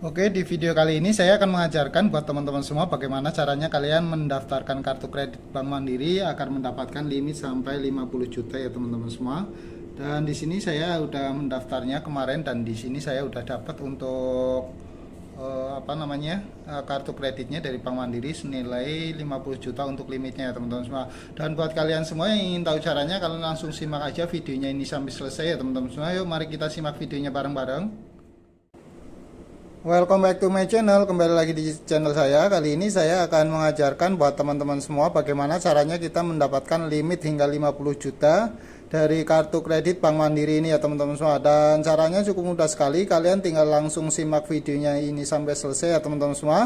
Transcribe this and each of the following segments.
Oke, di video kali ini saya akan mengajarkan buat teman-teman semua bagaimana caranya kalian mendaftarkan kartu kredit Bank Mandiri agar mendapatkan limit sampai 50 juta ya teman-teman semua. Dan di sini saya udah mendaftarnya kemarin dan di sini saya udah dapat untuk uh, apa namanya? Eh, kartu kreditnya dari Bank Mandiri senilai 50 juta untuk limitnya ya teman-teman semua. Dan buat kalian semua yang ingin tahu caranya kalian langsung simak aja videonya ini sampai selesai ya teman-teman semua. Yuk mari kita simak videonya bareng-bareng. Welcome back to my channel, kembali lagi di channel saya Kali ini saya akan mengajarkan buat teman-teman semua Bagaimana caranya kita mendapatkan limit hingga 50 juta Dari kartu kredit Bank Mandiri ini ya teman-teman semua Dan caranya cukup mudah sekali Kalian tinggal langsung simak videonya ini sampai selesai ya teman-teman semua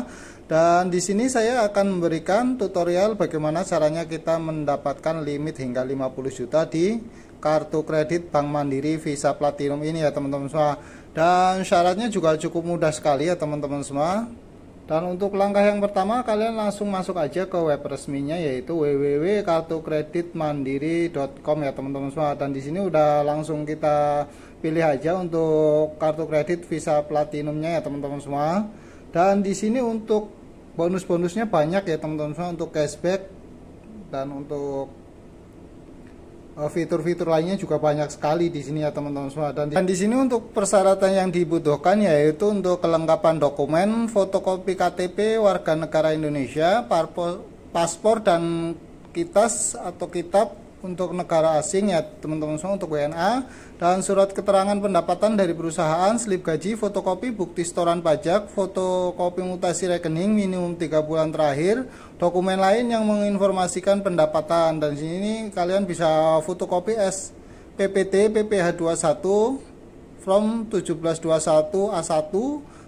Dan di sini saya akan memberikan tutorial bagaimana caranya kita mendapatkan limit hingga 50 juta di kartu kredit Bank Mandiri Visa Platinum ini ya teman-teman semua dan syaratnya juga cukup mudah sekali ya teman-teman semua dan untuk langkah yang pertama kalian langsung masuk aja ke web resminya yaitu www.kartukreditmandiri.com ya teman-teman semua dan di sini udah langsung kita pilih aja untuk kartu kredit Visa Platinumnya ya teman-teman semua dan di sini untuk bonus-bonusnya banyak ya teman-teman semua untuk cashback dan untuk Eh, fitur-fitur lainnya juga banyak sekali di sini ya teman-teman semua dan di, dan di sini untuk persyaratan yang dibutuhkan yaitu untuk kelengkapan dokumen fotokopi KTP warga negara Indonesia parpo, paspor dan kitas atau kitab untuk negara asing ya teman-teman semua untuk WNA dan surat keterangan pendapatan dari perusahaan, slip gaji, fotokopi, bukti setoran pajak, fotokopi mutasi rekening minimum 3 bulan terakhir, dokumen lain yang menginformasikan pendapatan dan sini kalian bisa fotokopi s PPT PPH 21 from 1721 A1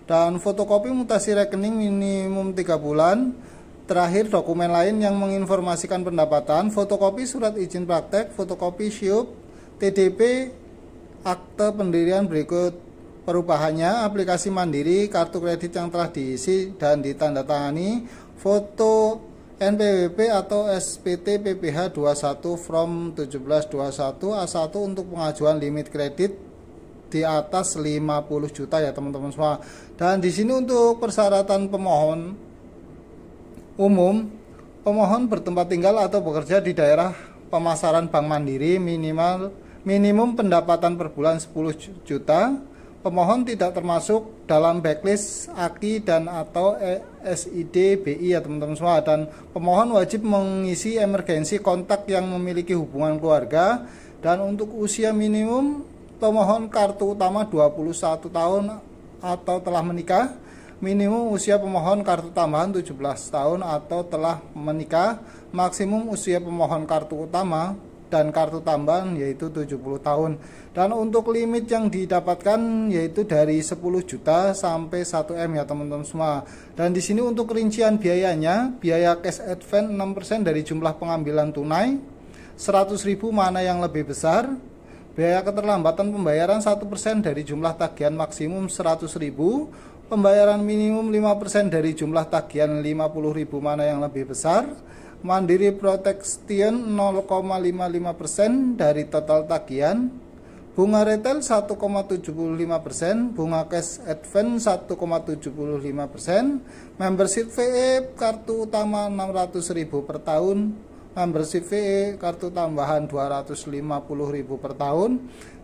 dan fotokopi mutasi rekening minimum 3 bulan Terakhir, dokumen lain yang menginformasikan pendapatan, fotokopi surat izin praktek, fotokopi SIUP, TDP, akte pendirian berikut perubahannya, aplikasi mandiri, kartu kredit yang telah diisi dan ditandatangani, foto NPWP atau SPT PPH 21 from 1721 A1 untuk pengajuan limit kredit di atas 50 juta ya teman-teman semua. Dan di sini untuk persyaratan pemohon umum, pemohon bertempat tinggal atau bekerja di daerah pemasaran Bank Mandiri minimal minimum pendapatan per bulan 10 juta, pemohon tidak termasuk dalam backlist AKI dan atau e, SID BI ya teman-teman semua dan pemohon wajib mengisi emergensi kontak yang memiliki hubungan keluarga dan untuk usia minimum pemohon kartu utama 21 tahun atau telah menikah Minimum usia pemohon kartu tambahan 17 tahun atau telah menikah, maksimum usia pemohon kartu utama dan kartu tambahan yaitu 70 tahun. Dan untuk limit yang didapatkan yaitu dari 10 juta sampai 1 M ya teman-teman semua. Dan di sini untuk rincian biayanya, biaya cash advance 6% dari jumlah pengambilan tunai, 100.000 mana yang lebih besar, biaya keterlambatan pembayaran 1% dari jumlah tagihan maksimum ribu. Pembayaran minimum 5% dari jumlah tagihan 50.000 mana yang lebih besar? Mandiri Protection 0,55% dari total tagihan. Bunga retail 1,75%, bunga cash advance 1,75%, membership VE kartu utama 600.000 per tahun, membership VE kartu tambahan 250.000 per tahun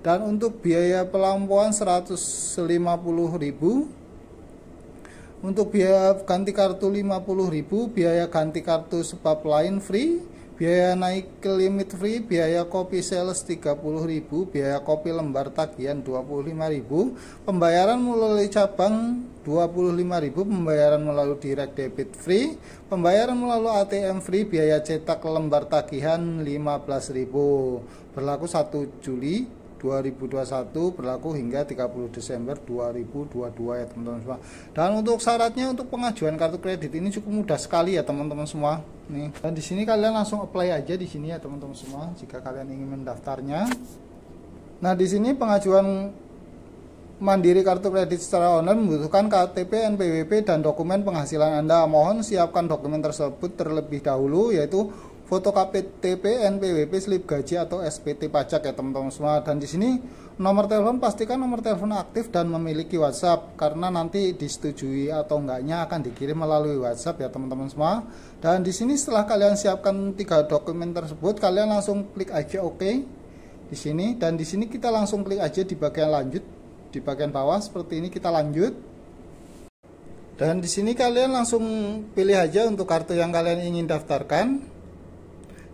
dan untuk biaya pelampuan 150.000 untuk biaya ganti kartu 50.000, biaya ganti kartu sebab lain free, biaya naik ke limit free, biaya kopi sales 30.000, biaya kopi lembar tagihan 25.000, pembayaran melalui cabang 25.000, pembayaran melalui direct debit free, pembayaran melalui ATM free, biaya cetak lembar tagihan 15.000. Berlaku 1 Juli 2021 berlaku hingga 30 Desember 2022 ya teman-teman semua. Dan untuk syaratnya untuk pengajuan kartu kredit ini cukup mudah sekali ya teman-teman semua. Nih, dan di sini kalian langsung apply aja di sini ya teman-teman semua jika kalian ingin mendaftarnya. Nah, di sini pengajuan mandiri kartu kredit secara online membutuhkan KTP, NPWP, dan dokumen penghasilan Anda. Mohon siapkan dokumen tersebut terlebih dahulu, yaitu foto KPTP, NPWP, slip gaji atau SPT pajak ya teman-teman semua. Dan di sini nomor telepon pastikan nomor telepon aktif dan memiliki WhatsApp karena nanti disetujui atau enggaknya akan dikirim melalui WhatsApp ya teman-teman semua. Dan di sini setelah kalian siapkan tiga dokumen tersebut, kalian langsung klik aja OK di sini dan di sini kita langsung klik aja di bagian lanjut di bagian bawah seperti ini kita lanjut dan di sini kalian langsung pilih aja untuk kartu yang kalian ingin daftarkan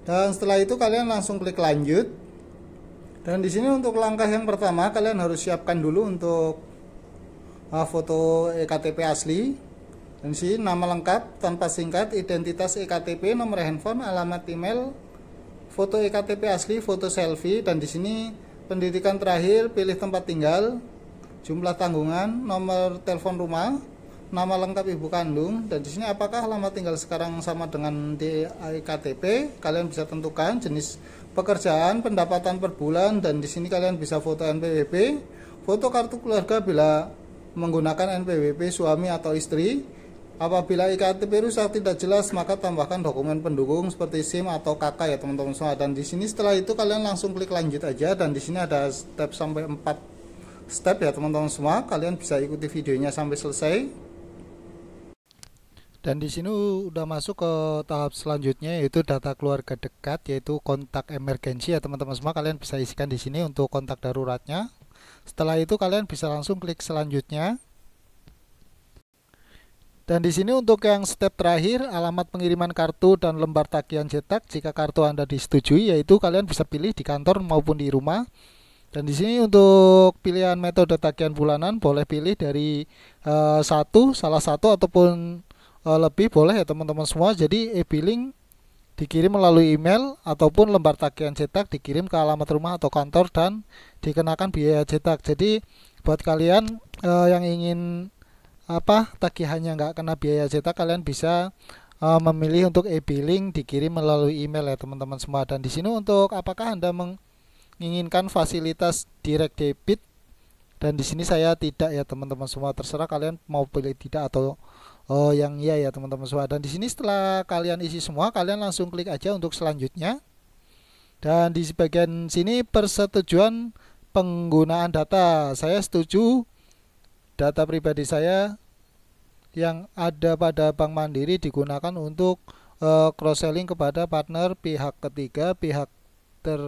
dan setelah itu kalian langsung klik lanjut dan di sini untuk langkah yang pertama kalian harus siapkan dulu untuk uh, foto ektp asli dan sini nama lengkap tanpa singkat identitas ektp nomor handphone alamat email foto ektp asli foto selfie dan di sini pendidikan terakhir pilih tempat tinggal jumlah tanggungan nomor telepon rumah nama lengkap ibu kandung dan di sini apakah lama tinggal sekarang sama dengan di KTP kalian bisa tentukan jenis pekerjaan pendapatan per bulan dan di sini kalian bisa foto NPWP foto kartu keluarga bila menggunakan NPWP suami atau istri apabila IKTP rusak tidak jelas maka tambahkan dokumen pendukung seperti SIM atau KK ya teman-teman semua dan di sini setelah itu kalian langsung klik lanjut aja dan di sini ada step sampai 4 step ya teman-teman semua kalian bisa ikuti videonya sampai selesai dan di sini udah masuk ke tahap selanjutnya yaitu data keluarga dekat yaitu kontak emergensi ya teman-teman semua kalian bisa isikan di sini untuk kontak daruratnya. Setelah itu kalian bisa langsung klik selanjutnya. Dan di sini untuk yang step terakhir alamat pengiriman kartu dan lembar tagihan cetak jika kartu Anda disetujui yaitu kalian bisa pilih di kantor maupun di rumah. Dan di sini untuk pilihan metode tagihan bulanan boleh pilih dari uh, satu salah satu ataupun uh, lebih boleh ya teman-teman semua jadi e-billing dikirim melalui email ataupun lembar tagihan cetak dikirim ke alamat rumah atau kantor dan dikenakan biaya cetak jadi buat kalian uh, yang ingin apa tagihannya nggak kena biaya cetak kalian bisa uh, memilih untuk e-billing dikirim melalui email ya teman-teman semua dan di sini untuk apakah anda menginginkan fasilitas direct debit dan di sini saya tidak ya teman-teman semua terserah kalian mau pilih tidak atau Oh, yang iya ya teman-teman semua. Dan di sini setelah kalian isi semua, kalian langsung klik aja untuk selanjutnya. Dan di bagian sini persetujuan penggunaan data. Saya setuju data pribadi saya yang ada pada Bank Mandiri digunakan untuk uh, eh, cross selling kepada partner pihak ketiga, pihak ter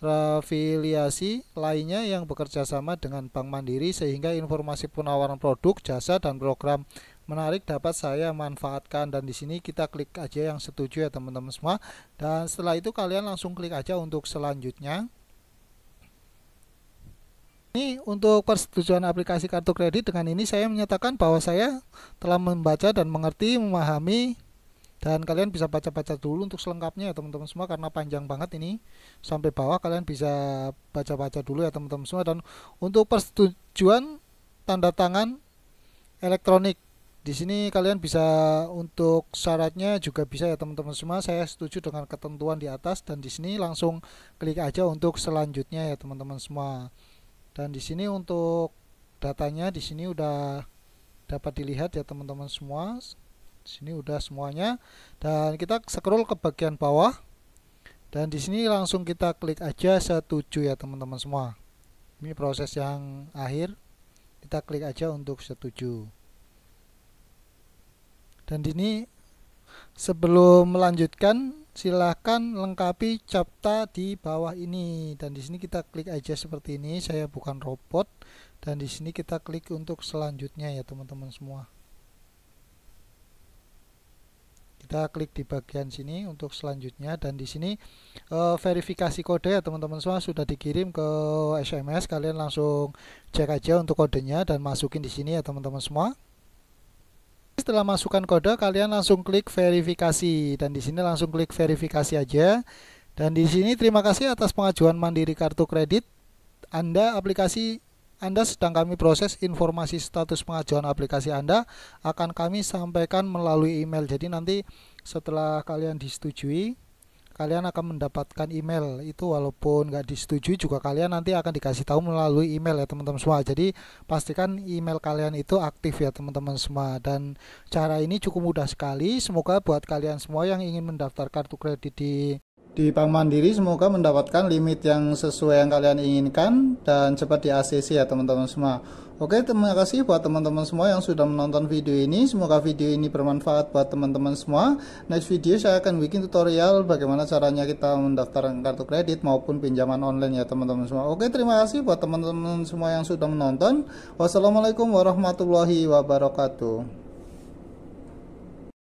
lainnya yang bekerja sama dengan Bank Mandiri sehingga informasi penawaran produk, jasa, dan program menarik dapat saya manfaatkan dan di sini kita klik aja yang setuju ya teman-teman semua dan setelah itu kalian langsung klik aja untuk selanjutnya ini untuk persetujuan aplikasi kartu kredit dengan ini saya menyatakan bahwa saya telah membaca dan mengerti memahami dan kalian bisa baca-baca dulu untuk selengkapnya ya teman-teman semua karena panjang banget ini sampai bawah kalian bisa baca-baca dulu ya teman-teman semua dan untuk persetujuan tanda tangan elektronik di sini kalian bisa untuk syaratnya juga bisa ya teman-teman semua saya setuju dengan ketentuan di atas dan di sini langsung klik aja untuk selanjutnya ya teman-teman semua dan di sini untuk datanya di sini udah dapat dilihat ya teman-teman semua di sini udah semuanya dan kita scroll ke bagian bawah dan di sini langsung kita klik aja setuju ya teman-teman semua ini proses yang akhir kita klik aja untuk setuju dan ini sebelum melanjutkan silahkan lengkapi capta di bawah ini dan di sini kita klik aja seperti ini saya bukan robot dan di sini kita klik untuk selanjutnya ya teman-teman semua kita klik di bagian sini untuk selanjutnya dan di sini e, verifikasi kode ya teman-teman semua sudah dikirim ke SMS kalian langsung cek aja untuk kodenya dan masukin di sini ya teman-teman semua setelah masukkan kode, kalian langsung klik verifikasi dan di sini langsung klik verifikasi aja. Dan di sini terima kasih atas pengajuan Mandiri kartu kredit. Anda aplikasi Anda sedang kami proses informasi status pengajuan aplikasi Anda akan kami sampaikan melalui email. Jadi nanti setelah kalian disetujui kalian akan mendapatkan email itu walaupun nggak disetujui juga kalian nanti akan dikasih tahu melalui email ya teman-teman semua jadi pastikan email kalian itu aktif ya teman-teman semua dan cara ini cukup mudah sekali semoga buat kalian semua yang ingin mendaftar kartu kredit di di Bank Mandiri semoga mendapatkan limit yang sesuai yang kalian inginkan dan cepat di ACC ya teman-teman semua Oke, terima kasih buat teman-teman semua yang sudah menonton video ini. Semoga video ini bermanfaat buat teman-teman semua. Next video saya akan bikin tutorial bagaimana caranya kita mendaftarkan kartu kredit maupun pinjaman online ya teman-teman semua. Oke, terima kasih buat teman-teman semua yang sudah menonton. Wassalamualaikum warahmatullahi wabarakatuh.